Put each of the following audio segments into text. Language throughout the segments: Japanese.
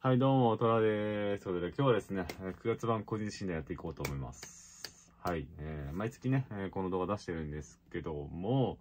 はい、どうも、トラです。ということで、今日はですね、9月版個人診断やっていこうと思います。はい、えー、毎月ね、えこの動画出してるんですけども、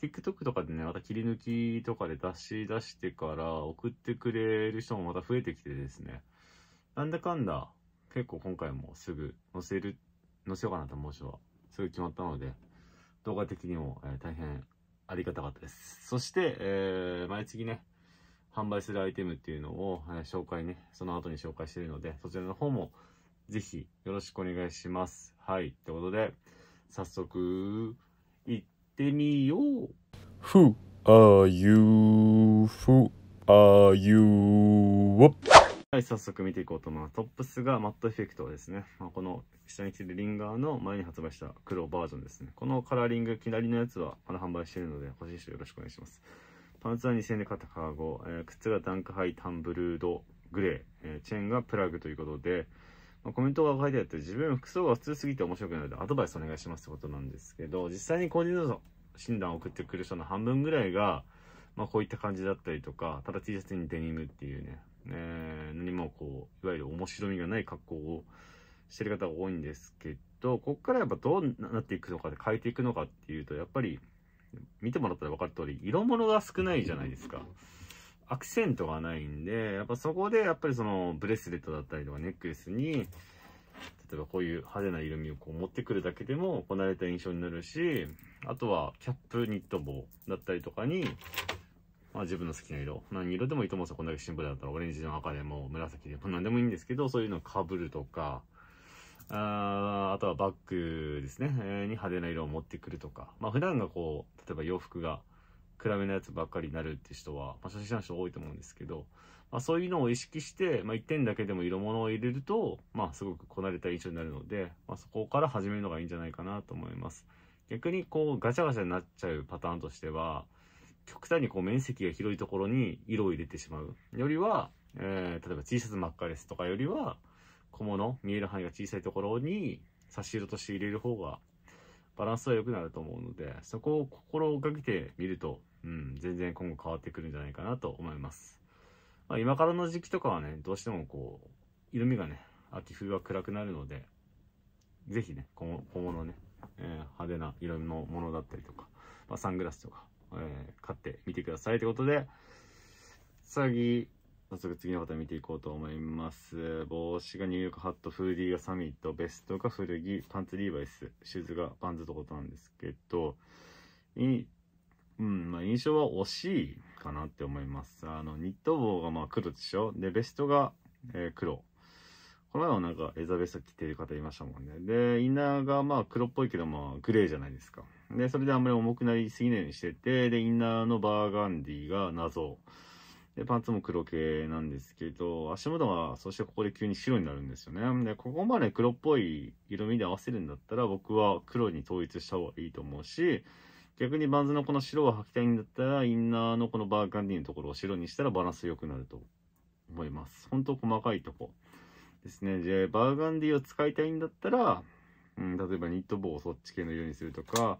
TikTok とかでね、また切り抜きとかで出し出してから送ってくれる人もまた増えてきてですね、なんだかんだ、結構今回もすぐ載せる、載せようかなと思う人は、すぐ決まったので、動画的にも、え大変ありがたかったです。そして、えー、毎月ね、販売するアイテムっていうのを、え紹介ね、その後に紹介しているので、そちらの方もぜひよろしくお願いします。はい。ってことで、早速、行ってみよう !Who are you?Who are you? はい、早速見ていこうと思います。トップスがマットエフェクトですね。まあ、この下に着てるリンガーの前に発売した黒バージョンですね。このカラーリング、左のやつはまだ販売しているので、欲しい人よろしくお願いします。パンツは2000円で買ったカーゴ、えー、靴がダンクハイタンブルードグレー、えー、チェーンがプラグということで、まあ、コメントが書いてあって、自分服装が普通すぎて面白くないのでアドバイスお願いしますってことなんですけど、実際にコーディネート診断を送ってくる人の半分ぐらいが、まあ、こういった感じだったりとか、ただ T シャツにデニムっていうね、えー、何もこう、いわゆる面白みがない格好をしてる方が多いんですけど、ここからやっぱどうなっていくのかで変えていくのかっていうと、やっぱり見てもらったら分かる通り、色物が少ないじゃないですか。アクセントがないんで、やっぱそこで、やっぱりその、ブレスレットだったりとかネックレスに、例えばこういう派手な色味をこう持ってくるだけでも、こなれた印象になるし、あとは、キャップ、ニット帽だったりとかに、まあ自分の好きな色。何色でもいいと思うんですよ。こんだけシンプルだったら、オレンジでも赤でも紫でも何でもいいんですけど、そういうのを被るとか、ああとはバッグですね、えー、に派手な色を持ってくるとか、まあ、普段がこう例えば洋服が暗めのやつばっかりになるって人は、まあ、初心者の人多いと思うんですけど、まあ、そういうのを意識して、まあ、1点だけでも色物を入れると、まあ、すごくこなれた印象になるので、まあ、そこから始めるのがいいんじゃないかなと思います逆にこうガチャガチャになっちゃうパターンとしては極端にこう面積が広いところに色を入れてしまうよりは、えー、例えば T シャツ真っ赤ですとかよりは小物、見える範囲が小さいところに差し色として入れる方がバランスは良くなると思うので、そこを心がけてみると、うん、全然今後変わってくるんじゃないかなと思います。まあ、今からの時期とかはね、どうしてもこう、色味がね、秋冬は暗くなるので、ぜひね、小物ね、えー、派手な色のものだったりとか、まあ、サングラスとか、えー、買ってみてくださいということで、次、早速次の方見ていこうと思います。帽子がニューヨークハット、フーディーがサミット、ベストが古着、パンツリーバイス、シューズがパンツってことなんですけど、いうん、まあ、印象は惜しいかなって思います。あの、ニット帽がまあ黒でしょで、ベストが、えー、黒。この前はなんかエザベスト着てる方いましたもんね。で、インナーがまあ黒っぽいけどまあグレーじゃないですか。で、それであんまり重くなりすぎないようにしてて、で、インナーのバーガンディが謎。で、パンツも黒系なんですけど、足元は、そしてここで急に白になるんですよね。で、ここまで黒っぽい色味で合わせるんだったら、僕は黒に統一した方がいいと思うし、逆にバンズのこの白を履きたいんだったら、インナーのこのバーガンディのところを白にしたらバランス良くなると思います。ほんと細かいとこですね。で、バーガンディを使いたいんだったら、うん、例えばニット帽をそっち系の色にするとか、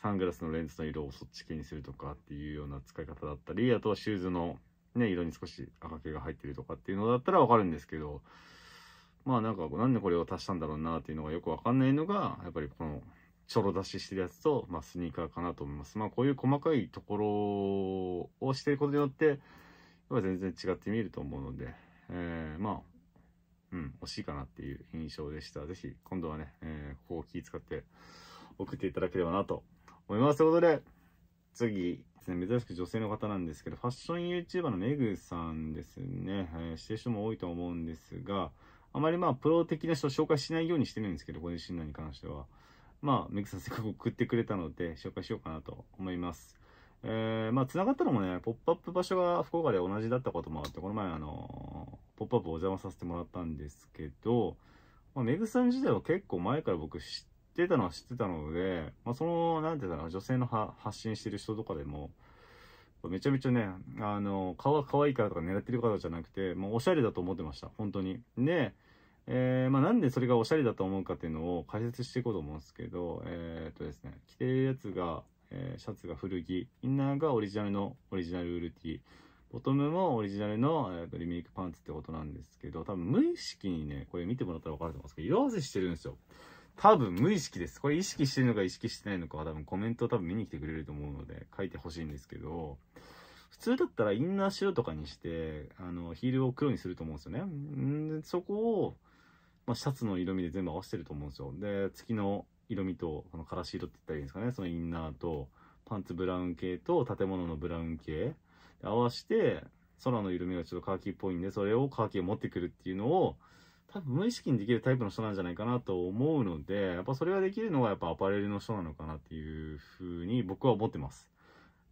サングラスのレンズの色をそっち系にするとかっていうような使い方だったり、あとはシューズのね、色に少し赤系が入ってるとかっていうのだったらわかるんですけど、まあなんか、なんでこれを足したんだろうなっていうのがよくわかんないのが、やっぱりこの、ちょろ出ししてるやつと、まあスニーカーかなと思います。まあこういう細かいところをしてることによって、やっぱ全然違って見えると思うので、えー、まあ、うん、惜しいかなっていう印象でした。ぜひ、今度はね、えー、ここを気遣って送っていただければなと思います。ということで、次ですね、珍しく女性の方なんですけど、ファッション YouTuber のメグさんですね、えー、指てる人も多いと思うんですが、あまりまあ、プロ的な人を紹介しないようにしてるんですけど、ご自身のに関しては。まあ、メグさんせっかく送ってくれたので、紹介しようかなと思います。えー、まあ、繋がったのもね、ポップアップ場所が福岡で同じだったこともあって、この前、あのー、ポップアップお邪魔させてもらったんですけど、まあ、メグさん自体は結構前から僕知ってたのは知ってたので、まあ、その、なんていうの、女性の発信してる人とかでも、めちゃめちゃね、あの、顔が可愛いからとか狙ってる方じゃなくて、もうおしゃれだと思ってました、本当に。で、えー、まあ、なんでそれがおしゃれだと思うかっていうのを解説していこうと思うんですけど、えー、っとですね、着てるやつが、えー、シャツが古着、インナーがオリジナルのオリジナルウルティ、ボトムもオリジナルの、えー、とリメイクパンツってことなんですけど、多分無意識にね、これ見てもらったら分かると思うんですけど、色合わせしてるんですよ。多分無意識です。これ意識してるのか意識してないのかは多分コメント多分見に来てくれると思うので書いてほしいんですけど、普通だったらインナー白とかにして、あの、ヒールを黒にすると思うんですよね。んそこを、まあ、シャツの色味で全部合わせてると思うんですよ。で、月の色味と、このからし色って言ったらいいんですかね。そのインナーと、パンツブラウン系と建物のブラウン系、合わして、空の色味がちょっとカーキっぽいんで、それをカーキを持ってくるっていうのを、多分無意識にできるタイプの人なんじゃないかなと思うので、やっぱそれができるのがやっぱアパレルの人なのかなっていうふうに僕は思ってます。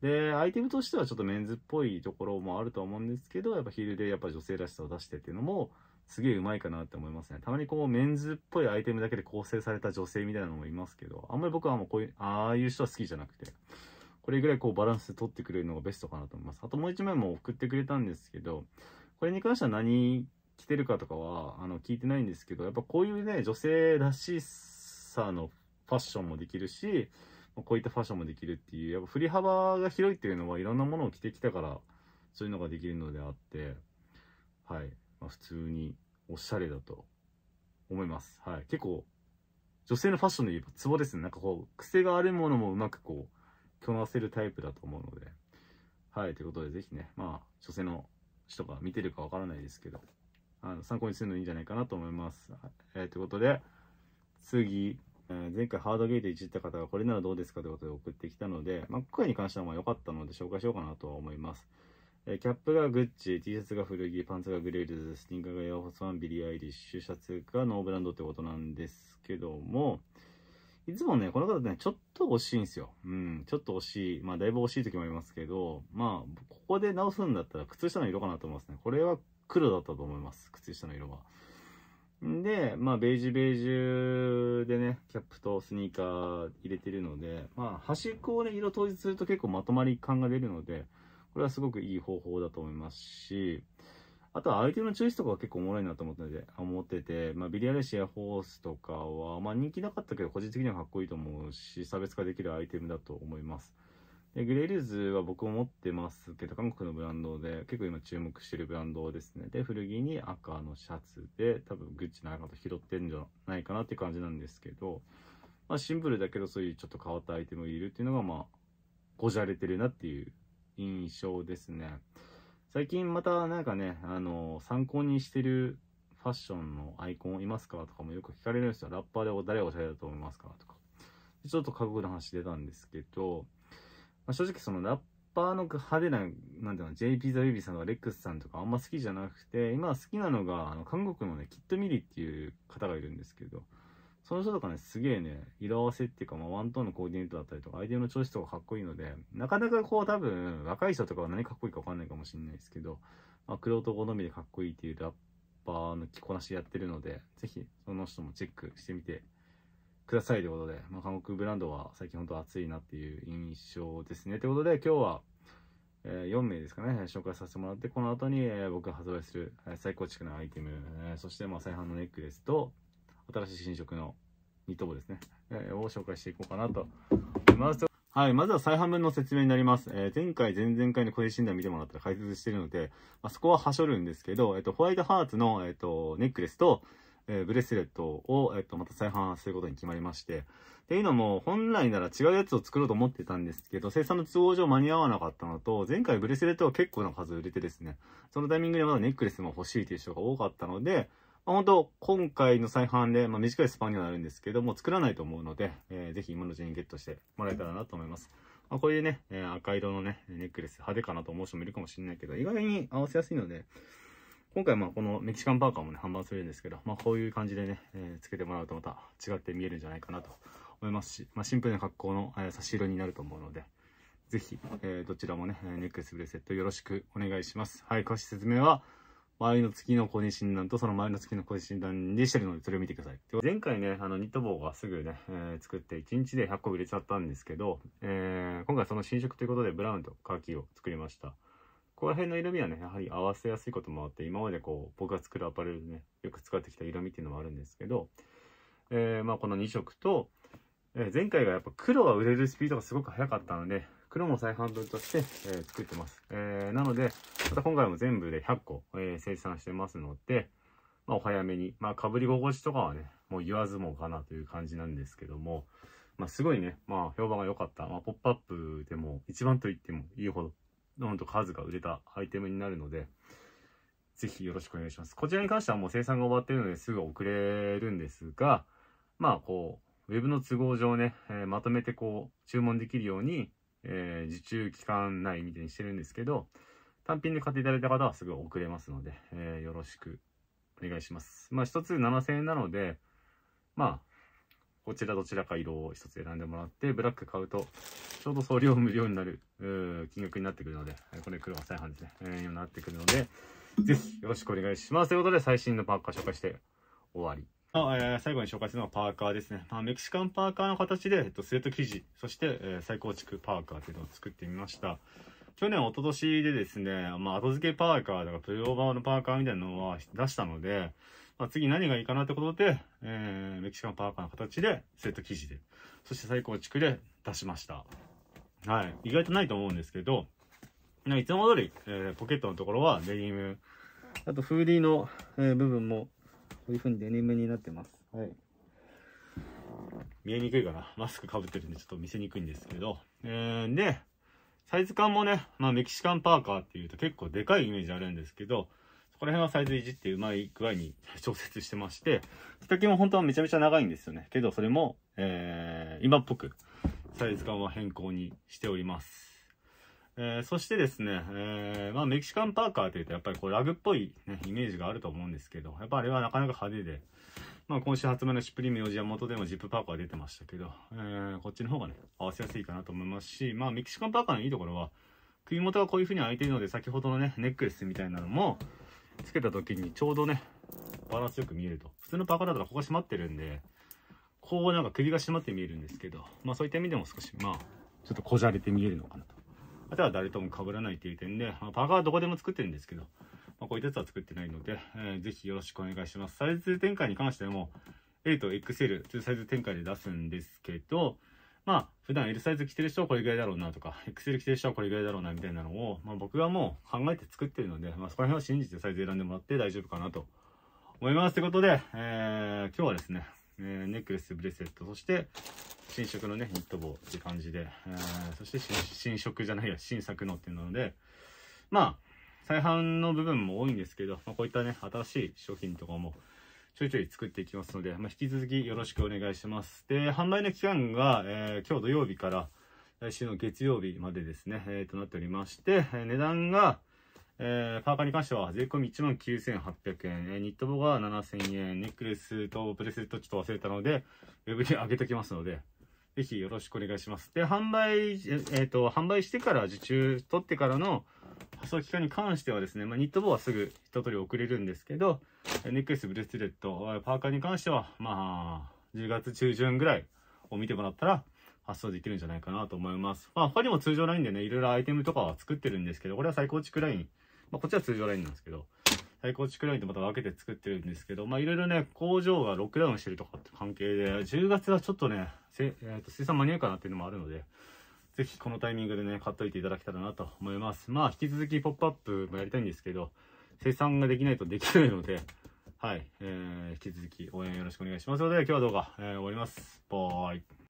で、アイテムとしてはちょっとメンズっぽいところもあると思うんですけど、やっぱヒールでやっぱ女性らしさを出してっていうのも、すげえうまいかなって思いますね。たまにこうメンズっぽいアイテムだけで構成された女性みたいなのもいますけど、あんまり僕はもうこういう、ああいう人は好きじゃなくて、これぐらいこうバランス取ってくれるのがベストかなと思います。あともう一枚も送ってくれたんですけど、これに関しては何来てるかとかはあの聞いてないんですけどやっぱこういうね女性らしさのファッションもできるしこういったファッションもできるっていうやっぱ振り幅が広いっていうのはいろんなものを着てきたからそういうのができるのであってはい、まあ、普通におしゃれだと思います、はい、結構女性のファッションで言えばツボですねなんかこう癖があるものもうまくこうこなせるタイプだと思うのではいということでぜひねまあ女性の人が見てるかわからないですけどあの参考にするのいいんじゃないかなと思います。えー、ということで、次、えー、前回ハードゲートいじった方がこれならどうですかということで送ってきたので、まあ、今回に関してはま良かったので紹介しようかなとは思います。えー、キャップがグッチ、T シャツが古着、パンツがグレールズ、スニーカーがヤアホスワン、ビリー・アイリッシュ、シャツがノーブランドってことなんですけども、いつもね、この方ね、ちょっと惜しいんですよ。うん、ちょっと惜しい。まあ、だいぶ惜しい時もありますけど、まあ、ここで直すんだったら、靴下の色かなと思いますね。これは黒だったと思います。靴下の色は。んで、まあ、ベージュベージュでね、キャップとスニーカー入れてるので、まあ、端っこをね、色統一すると結構まとまり感が出るので、これはすごくいい方法だと思いますし、あとは相手のチョイスとかは結構おもろいなと思ってて、思ってて、まあ、ビリアレシア・ホースとかは、まあ、人気なかったけど、個人的にはかっこいいと思うし、差別化できるアイテムだと思います。で、グレイルーズは僕も持ってますけど、韓国のブランドで、結構今注目してるブランドですね。で、古着に赤のシャツで、多分グッチの赤と拾ってんじゃないかなって感じなんですけど、まあ、シンプルだけどそういうちょっと変わったアイテムがいるっていうのが、まあ、こじゃれてるなっていう印象ですね。最近またなんかね、あのー、参考にしてるファッションのアイコンいますかとかもよく聞かれるんですよ。ラッパーで誰がおしゃれだと思いますかとか。ちょっと過酷な話出たんですけど、まあ、正直そのラッパーの派手な、なんていうの、JP ザ・ビビーさんとかレックスさんとかあんま好きじゃなくて、今好きなのが、あの、韓国のね、キットミリっていう方がいるんですけど、その人とかね、すげえね、色合わせっていうか、まあ、ワントーンのコーディネートだったりとか、アイデアの調子とかかっこいいので、なかなかこう多分、若い人とかは何かっこいいかわかんないかもしれないですけど、まあ、黒と好みでかっこいいっていうラッパーの着こなしやってるので、ぜひ、その人もチェックしてみてくださいということで、まあ、韓国ブランドは最近本当熱いなっていう印象ですね。ということで、今日は、え4名ですかね、紹介させてもらって、この後に、え僕が発売する、え最高築なアイテム、えそしてまあ再販のネックレスと、新しい新色のニットですね、えー、を紹介していこうかなと思います。はい。まずは再販分の説明になります。えー、前回、前々回の個人診断見てもらったら解説しているので、まあ、そこははしょるんですけど、えっ、ー、と、ホワイトハーツの、えっ、ー、と、ネックレスと、えブレスレットを、えっと、また再販することに決まりまして。っていうのも、本来なら違うやつを作ろうと思ってたんですけど、生産の都合上間に合わなかったのと、前回ブレスレットは結構な数売れてですね、そのタイミングでまだネックレスも欲しいという人が多かったので、あ、本当今回の再販で、まあ、短いスパンにはなるんですけども、作らないと思うので、えー、ぜひ今のうちにゲットしてもらえたらなと思います。まあ、こういうね、えー、赤色のね、ネックレス派手かなと思う人もいるかもしれないけど、意外に合わせやすいので、今回まあこのメキシカンパーカーもね、販売するんですけど、まあこういう感じでね、えー、つけてもらうとまた違って見えるんじゃないかなと思いますし、まあシンプルな格好の、えー、差し色になると思うので、ぜひ、えー、どちらもね、ネックレスブレスセットよろしくお願いします。はい、詳しい説明は、周りの月の個人診断とその周りの月の個人診断にしてるのでそれを見てください。前回ね、あのニット帽がすぐね、えー、作って1日で100個売れちゃったんですけど、えー、今回その新色ということでブラウンとカーキを作りました。ここら辺の色味はね、やはり合わせやすいこともあって、今までこう、僕が作るアパレルでね、よく使ってきた色味っていうのもあるんですけど、えー、まあこの2色と、え前回がやっぱ黒が売れるスピードがすごく速かったので、袋も再販分として、え作ってます。えなので、また今回も全部で100個、え生産してますので、まあ、お早めに、まあ、かぶり心地とかはね、もう言わずもかなという感じなんですけども、まあ、すごいね、まあ、評判が良かった、まあ、ポップアップでも一番と言ってもいいほど、どんと数が売れたアイテムになるので、ぜひよろしくお願いします。こちらに関してはもう生産が終わってるのですぐ遅れるんですが、まあ、こう、ウェブの都合上ね、えー、まとめてこう、注文できるように、えー、受注期間内みたいにしてるんですけど、単品で買っていただいた方はすぐ送れますので、えー、よろしくお願いします。まあ、1つ7000円なので、まあ、こちらどちらか色を1つ選んでもらって、ブラック買うと、ちょうど送料無料になる、金額になってくるので、これ黒が再販ですね、えー、になってくるので、ぜひよろしくお願いします。ということで、最新のパーカー紹介して終わり。あえー、最後に紹介するのはパーカーですね。まあ、メキシカンパーカーの形で、えっと、スウェット生地、そして、えー、再構築パーカーというのを作ってみました。去年、一昨年でですね、まあ、後付けパーカーとか、プレオーバーのパーカーみたいなのは出したので、まあ、次何がいいかなってことで、えー、メキシカンパーカーの形で、スウェット生地で、そして再構築で出しました。はい。意外とないと思うんですけど、いつも通り、えー、ポケットのところはデニム、あとフーディーの、えー、部分もういうふうにデニムになってます。はい。見えにくいかな。マスクかぶってるんでちょっと見せにくいんですけど。えー、で、サイズ感もね、まあメキシカンパーカーっていうと結構でかいイメージあるんですけど、そこら辺はサイズいじってうまい具合に 調節してまして、丈も本当はめちゃめちゃ長いんですよね。けどそれも、えー、今っぽくサイズ感は変更にしております。えー、そしてですね、えー、まあ、メキシカンパーカーというと、やっぱりこうラグっぽい、ね、イメージがあると思うんですけど、やっぱあれはなかなか派手で、まあ、今週発売のシュプリム用事は元でもジップパーカー出てましたけど、えー、こっちの方がね、合わせやすいかなと思いますし、まあ、メキシカンパーカーのいいところは、首元がこういう風に開いているので、先ほどのね、ネックレスみたいなのも、つけた時にちょうどね、バランスよく見えると。普通のパーカーだったらここが閉まってるんで、こうなんか首が締まって見えるんですけど、まあそういった意味でも少し、まあ、ちょっとこじゃれて見えるのかなと。あとは誰とも被らないという点で、まあ、パーカーはどこでも作ってるんですけど、まあ、こういったやつは作ってないので、えー、ぜひよろしくお願いします。サイズ展開に関しても、L と XL、2サイズ展開で出すんですけど、まあ、普段 L サイズ着てる人はこれぐらいだろうなとか、XL 着てる人はこれぐらいだろうなみたいなのを、まあ僕がもう考えて作ってるので、まあそこら辺を信じてサイズ選んでもらって大丈夫かなと思います。ということで、えー、今日はですね、えー、ネックレス、ブレスレット、そして、新色のね、ニット帽って感じで、えー、そして新色じゃないや、新作のっていうので、まあ、再販の部分も多いんですけど、まあ、こういったね、新しい商品とかもちょいちょい作っていきますので、まあ、引き続きよろしくお願いします。で、販売の期間が、えー、今日土曜日から来週の月曜日までですね、えー、となっておりまして、えー、値段が、えー、パーカーに関しては税込1万9 8 0 0円、えー、ニット帽が7,000円、ネックレスとブレスレットちょっと忘れたので、ウェブに上げときますので、ぜひよろしくお願いします。で、販売、えっ、ー、と、販売してから受注取ってからの発送期間に関してはですね、まあ、ニット帽はすぐ一通り送れるんですけど、ネックレス、ブレスレット、パーカーに関しては、まあ、10月中旬ぐらいを見てもらったら、発送できるんじゃないかなと思います。まあ、他にも通常ラインでね、いろいろアイテムとかは作ってるんですけど、これは最高地ライン。まあ、こっちは通常ラインなんですけど、再構築ラインとまた分けて作ってるんですけど、まあいろいろね、工場がロックダウンしてるとかって関係で、10月はちょっとね、せえーと、生産間に合うかなっていうのもあるので、ぜひこのタイミングでね、買っといていただけたらなと思います。まあ引き続きポップアップもやりたいんですけど、生産ができないとできないので、はい、えー、引き続き応援よろしくお願いしますので、今日は動画、えー、終わります。バイ。